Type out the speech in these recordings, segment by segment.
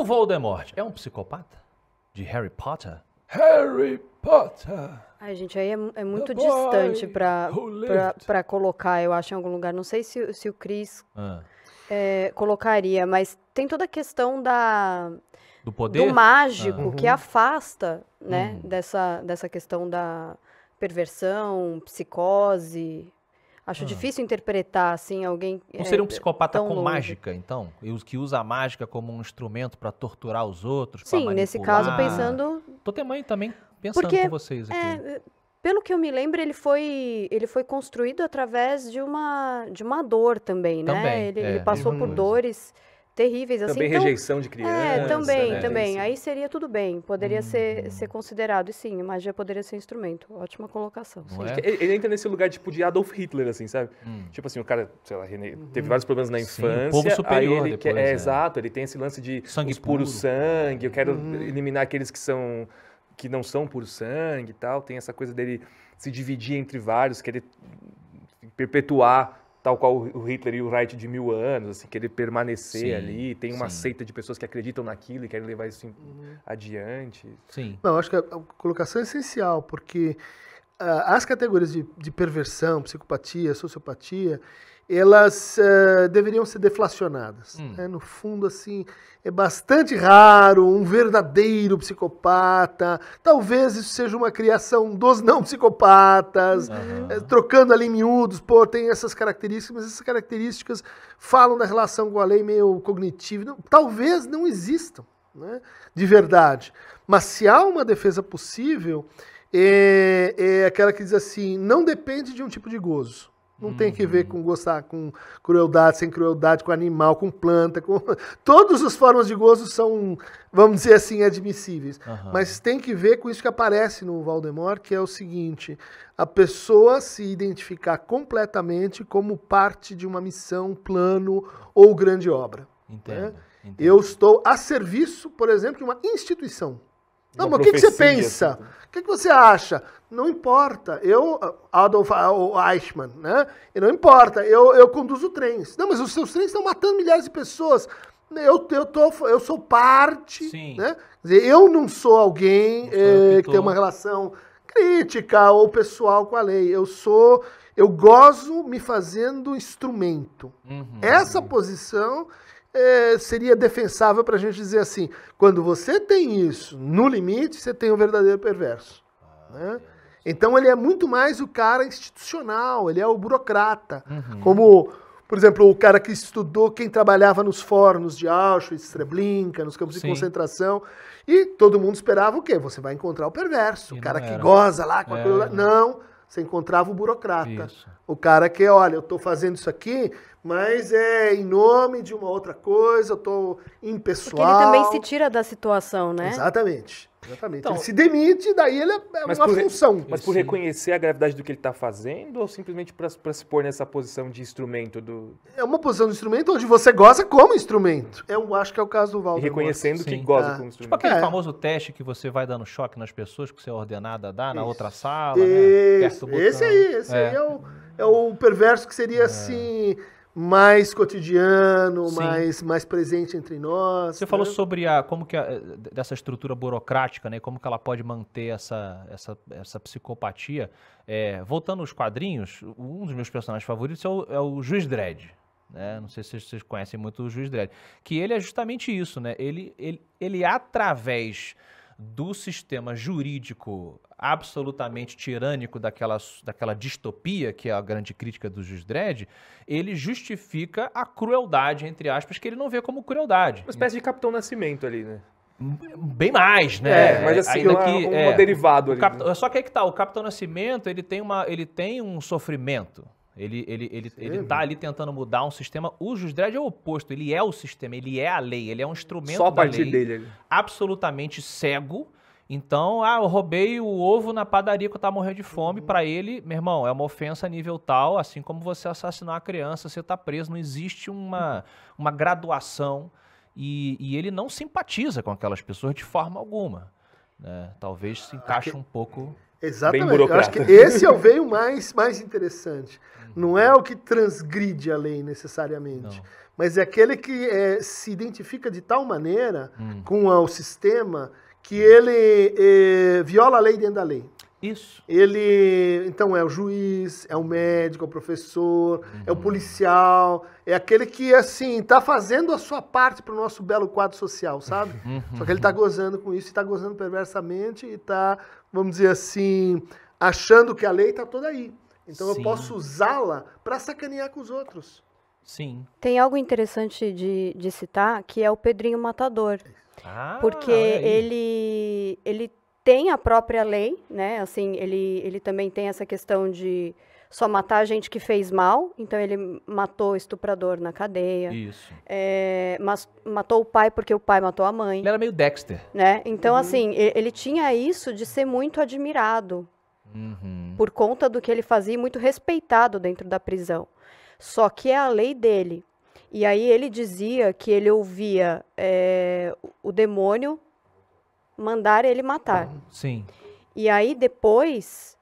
O Voldemort é um psicopata? De Harry Potter? Harry Potter! Ai, gente, aí é, é muito distante pra, pra, pra, colocar, eu acho, em algum lugar. Não sei se, se o Chris ah. é, colocaria, mas tem toda a questão da... Do poder? Do mágico, ah. uhum. que afasta, né, hum. dessa, dessa questão da perversão, psicose, Acho ah. difícil interpretar, assim, alguém. Não seria um eh, psicopata com longe. mágica, então? E os que usa a mágica como um instrumento para torturar os outros? Sim, nesse caso, pensando. Tô também, também pensando Porque, com vocês aqui. É, eh, pelo que eu me lembro, ele foi, ele foi construído através de uma, de uma dor também, né? Também, ele, é, ele passou por coisa. dores terríveis também assim. Também então rejeição de é, criança. É, também, né? também. Aí seria tudo bem, poderia hum. ser, ser considerado, e sim, magia poderia ser instrumento. Ótima colocação. É? Ele, entra nesse lugar tipo de Adolf Hitler, assim, sabe? Hum. Tipo assim, o cara, sei lá, René, uhum. teve vários problemas na infância. Sim, povo superior ele depois, quer, é, é, exato, ele tem esse lance de sangue os puro. sangue, eu quero uhum. eliminar aqueles que são que não são puro sangue e tal, tem essa coisa dele se dividir entre vários, querer perpetuar tal qual o Hitler e o Reich de mil anos, assim, querer permanecer sim, ali. Tem uma sim. seita de pessoas que acreditam naquilo e querem levar isso em, uhum. adiante. Sim. Não, acho que a colocação é essencial, porque as categorias de, de, perversão, psicopatia, sociopatia, elas uh, deveriam ser deflacionadas. Hum. Né? No fundo, assim, é bastante raro um verdadeiro psicopata. Talvez isso seja uma criação dos não psicopatas, uhum. trocando ali miúdos, pô, tem essas características, mas essas características falam da relação com a lei meio cognitiva. Não, talvez não existam, né? de verdade. Mas se há uma defesa possível é, é aquela que diz assim: não depende de um tipo de gozo. Não uhum. tem que ver uhum. com gostar, com crueldade, sem crueldade, com animal, com planta. Com... Todas as formas de gozo são, vamos dizer assim, admissíveis. Uhum. Mas tem que ver com isso que aparece no Valdemar, que é o seguinte: a pessoa se identificar completamente como parte de uma missão, plano ou grande obra. Né? Entendo, né? entendo. Eu estou a serviço, por exemplo, de uma instituição. Não, mas o que, que, você pensa? Assim, né? O que, que, você acha? Não importa. Eu, Adolf ah, Eichmann, né? E não importa, eu, eu conduzo trens. Não, mas os seus trens estão matando milhares de pessoas. Eu, eu, tô, eu sou parte, Sim. né? Quer dizer, eu não sou alguém eh, que tem uma relação crítica ou pessoal com a lei. Eu sou... Eu gozo me fazendo instrumento. Uhum, Essa uhum. posição é, seria defensável para a gente dizer assim: quando você tem isso no limite, você tem o um verdadeiro perverso. Ah, né? Então ele é muito mais o cara institucional, ele é o burocrata. Uhum. Como, por exemplo, o cara que estudou quem trabalhava nos fornos de Auschwitz, Treblinka, nos campos Sim. de concentração. E todo mundo esperava o quê? Você vai encontrar o perverso, e o cara que goza lá com é. aquilo lá. Não. Você encontrava o burocrata. Isso. O cara que, olha, eu estou fazendo isso aqui, mas é em nome de uma outra coisa, eu estou impessoal. Porque ele também se tira da situação, né? Exatamente. Exatamente. Então, ele se demite, daí ele é uma por, função. Mas por reconhecer a gravidade do que ele está fazendo ou simplesmente para se pôr nessa posição de instrumento do. É uma posição de instrumento onde você goza como instrumento. Eu acho que é o caso do Valdo. Reconhecendo que goza como é. instrumento. Tipo aquele é. famoso teste que você vai dando choque nas pessoas que você é ordenada a dar na outra sala, né? esse, né? Esse aí, esse é. aí é o, é o perverso que seria é. assim mais cotidiano, mais, mais presente entre nós. Você né? falou sobre a como que a, eh, dessa estrutura burocrática, né? Como que ela pode manter essa essa, essa psicopatia? É, voltando aos quadrinhos, um dos meus personagens favoritos é o, é o Juiz Dredd. Né? Não sei se vocês conhecem muito o Juiz Dredd, que ele é justamente isso, né? Ele ele, ele através do sistema jurídico absolutamente tirânico daquela, daquela distopia, que é a grande crítica do Jus Dredd, ele justifica a crueldade, entre aspas, que ele não vê como crueldade. Uma espécie de Capitão Nascimento ali, né? Bem mais, né? É, mas assim, Ainda uma, que, um é, derivado ali. Cap... Né? Só que aí que tá, o Capitão Nascimento, ele tem, uma, ele tem um sofrimento, ele, ele, ele, ele tá ali tentando mudar um sistema. O Jus Dredd é o oposto, ele é o sistema, ele é a lei, ele é um instrumento Só a partir lei, dele. absolutamente cego. Então, ah, eu roubei o ovo na padaria que eu tava morrendo de fome. Uhum. para ele, meu irmão, é uma ofensa nível tal, assim como você assassinar uma criança, você tá preso. Não existe uma, uma graduação. E, e ele não simpatiza com aquelas pessoas de forma alguma. Né? Talvez se encaixe um pouco Exatamente. Eu acho que esse é o veio mais, mais interessante. Uhum. Não é o que transgride a lei necessariamente, Não. mas é aquele que é, se identifica de tal maneira hum. com o sistema que ele é, viola a lei dentro da lei. Isso. Ele, então, é o juiz, é o médico, é o professor, uhum. é o uhum. policial, é aquele que, assim, tá fazendo a sua parte pro nosso belo quadro social, sabe? Uhum. Só que ele tá gozando com isso, e tá gozando perversamente e tá, vamos dizer assim, achando que a lei tá toda aí. Então Sim. eu posso usá-la para sacanear com os outros. Sim. Tem algo interessante de, de citar, que é o Pedrinho Matador. Ah, porque ele, ele tem a própria lei, né? Assim, ele, ele também tem essa questão de só matar a gente que fez mal, então ele matou o estuprador na cadeia. Isso. É, mas matou o pai porque o pai matou a mãe. Ele era meio Dexter. Né? Então, uhum. assim, ele, ele, tinha isso de ser muito admirado uhum. por conta do que ele fazia e muito respeitado dentro da prisão. Só que é a lei dele. E aí ele dizia que ele ouvia é, o demônio mandar ele matar. Sim. E aí depois,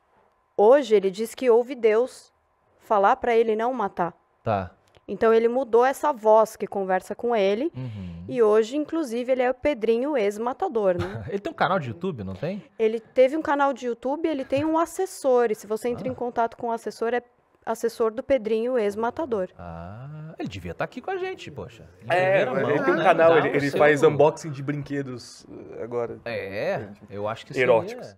hoje ele diz que ouve Deus falar para ele não matar. Tá. Então ele mudou essa voz que conversa com ele. Uhum. E hoje, inclusive, ele é o Pedrinho ex-matador, né? ele tem um canal de YouTube, não tem? Ele teve um canal de YouTube, ele tem um assessor. E se você entra ah. em contato com o um assessor, é assessor do Pedrinho, ex-matador. Ah, ele devia estar tá aqui com a gente, poxa. é, ele tem um né? canal, ele, ele faz unboxing de brinquedos eh, agora. É, é tipo, eu acho que sim. Eróticos. É.